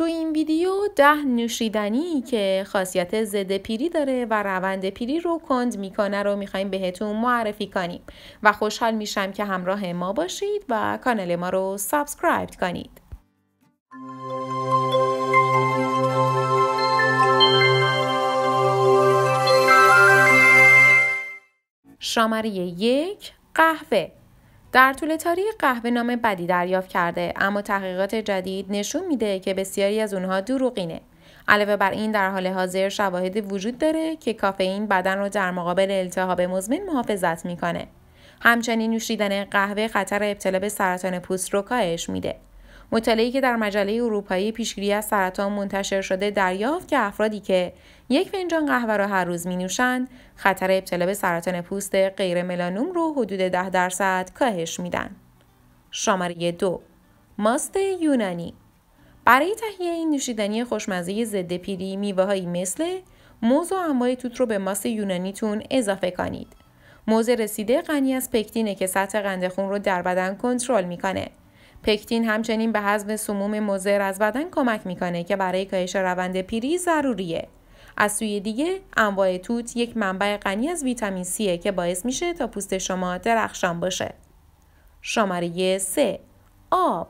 تو این ویدیو ده نوشیدنی که خاصیت ضد پیری داره و روند پیری رو کند میکنه رو میخوایم بهتون معرفی کنیم و خوشحال میشم که همراه ما باشید و کانال ما رو سابسکرایب کنید. شماره یک قهوه در طول تاریخ قهوه نام بدی دریافت کرده اما تحقیقات جدید نشون میده که بسیاری از اونها دروغینه علاوه بر این در حال حاضر شواهد وجود داره که کافئین بدن رو در مقابل التهاب مزمن محافظت میکنه همچنین نوشیدن قهوه خطر ابتلا به سرطان پوست رو کاهش میده مطالعه‌ای که در مجله اروپایی پیشگیری از سرطان منتشر شده دریافت که افرادی که یک فنجان قهوه را هر روز نوشند خطر ابتلا به سرطان پوست غیر ملانوم رو حدود 10 درصد کاهش میدن. شماره دو ماست یونانی برای تهیه این نوشیدنی خوشمزه ضد پیری میوههایی مثل موز و انواع توت رو به ماست یونانیتون اضافه کنید. موز رسیده غنی از پکتینه که سطح قند خون رو در بدن کنترل میکنه. پکتین همچنین به هضم سموم مضر از بدن کمک میکنه که برای کاهش روند پیری ضروریه. از سوی دیگه انواع توت یک منبع غنی از ویتامین C که باعث میشه تا پوست شما درخشان باشه. شماره 3 آب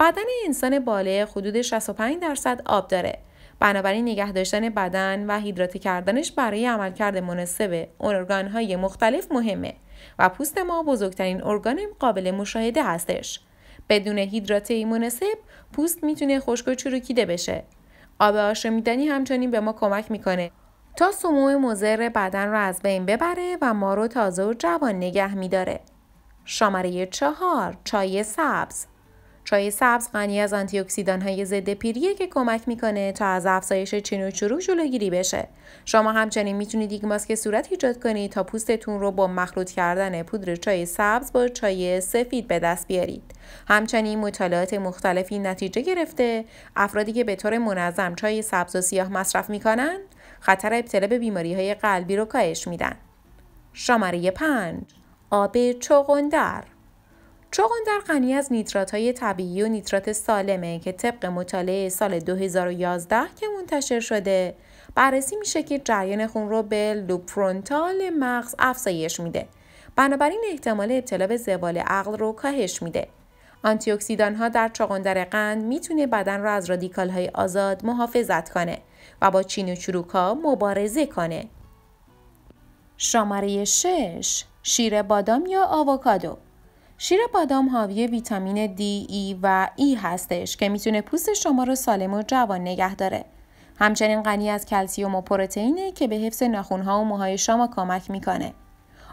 بدن انسان باله حدود 65 درصد آب داره. بنابراین نگه داشتن بدن و هیدرات کردنش برای عملکرد مناسب ارگانهای مختلف مهمه و پوست ما بزرگترین ارگان قابل مشاهده هستش. بدون هیدراته مناسب پوست میتونه خشک و چروکیده بشه. آب آشامیدنی همچنین به ما کمک میکنه تا سموم مضر بدن را از بین ببره و ما رو تازه و جوان نگه میداره. شماره چهار چای سبز چای سبز غنی از آنتی های ضد پیریه که کمک میکنه تا از افزایش چین و چروک جلوگیری بشه. شما همچنین میتونید یک ماسک صورت ایجاد کنید تا پوستتون رو با مخلوط کردن پودر چای سبز با چای سفید به دست بیارید. همچنین مطالعات مختلفی نتیجه گرفته افرادی که به طور منظم چای سبز و سیاه مصرف میکنن خطر ابتلا به بیماری های قلبی رو کاهش میدن. شماره 5 آب چغندر چغندر غنی از نیترات های طبیعی و نیترات سالمه که طبق مطالعه سال 2011 که منتشر شده بررسی میشه که جریان خون رو به لوب فرونتال مغز افزایش میده بنابراین احتمال ابتلا به زوال عقل رو کاهش میده آنتی ها در چغندر قند میتونه بدن را از رادیکال های آزاد محافظت کنه و با چین و چروک ها مبارزه کنه. شماره 6 شیر بادام یا آووکادو شیر بادام حاوی ویتامین D, E و E هستش که میتونه پوست شما رو سالم و جوان نگه داره. همچنین غنی از کلسیوم و پروتئینه که به حفظ ناخونها و موهای شما کمک میکنه.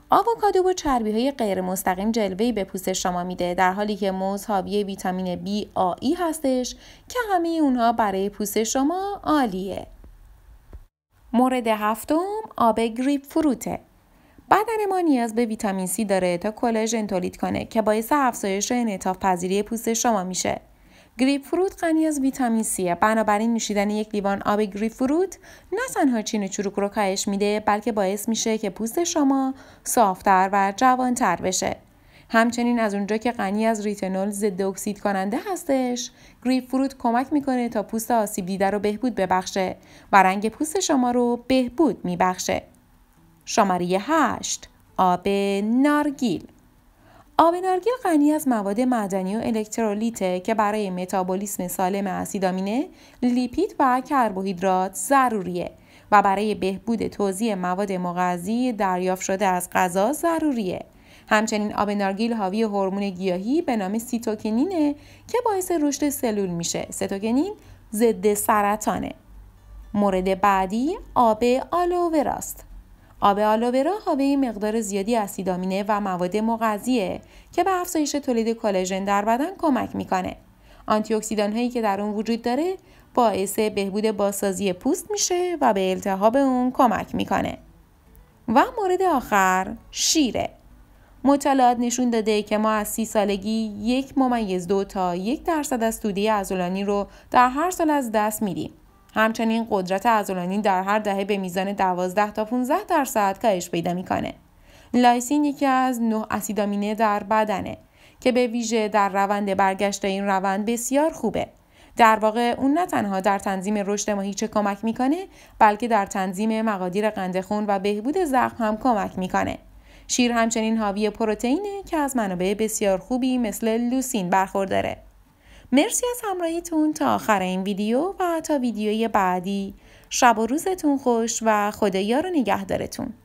آووکادو و چربی های غیر مستقیم جلوهی به پوست شما میده در حالی که موز حاوی ویتامین B E هستش که همه اونها برای پوست شما عالیه. مورد هفتم آب گریپ فروته. بدن ما نیاز به ویتامین C داره تا کلاژن تولید کنه که باعث افزایش انعطاف پذیری پوست شما میشه. گریپ فروت غنی از ویتامین C بنابراین نوشیدن یک لیوان آب گریپ فروت نه تنها چین چروک رو کاهش میده بلکه باعث میشه که پوست شما صافتر و جوانتر بشه. همچنین از اونجا که غنی از ریتنول ضد اکسید کننده هستش، گریپ فروت کمک میکنه تا پوست آسیب دیده رو بهبود ببخشه و رنگ پوست شما رو بهبود میبخشه. شماره 8 آب نارگیل آب نارگیل غنی از مواد معدنی و الکترولیته که برای متابولیسم سالم اسیدامینه، لیپید و کربوهیدرات ضروریه و برای بهبود توزیع مواد مغذی دریافت شده از غذا ضروریه. همچنین آب نارگیل حاوی هورمون گیاهی به نام سیتوکنینه که باعث رشد سلول میشه. سیتوکنین ضد سرطانه. مورد بعدی آب آلووراست. آب آلوورا حاوی مقدار زیادی آمینه و مواد مغذیه که به افزایش تولید کلاژن در بدن کمک میکنه. آنتی هایی که در اون وجود داره باعث بهبود بازسازی پوست میشه و به التهاب اون کمک میکنه. و مورد آخر شیره. مطالعات نشون داده که ما از سی سالگی یک ممیز دو تا یک درصد از توده عضلانی رو در هر سال از دست میدیم. همچنین قدرت عضلانی در هر دهه به میزان 12 تا 15 درصد کاهش پیدا میکنه. لایسین یکی از نه اسیدامینه در بدنه که به ویژه در روند برگشت این روند بسیار خوبه. در واقع اون نه تنها در تنظیم رشد ماهیچه کمک میکنه بلکه در تنظیم مقادیر قند خون و بهبود زخم هم کمک میکنه. شیر همچنین حاوی پروتئینه که از منابع بسیار خوبی مثل لوسین برخورداره. مرسی از همراهیتون تا آخر این ویدیو و تا ویدیوی بعدی شب و روزتون خوش و خدایا رو نگهدارتون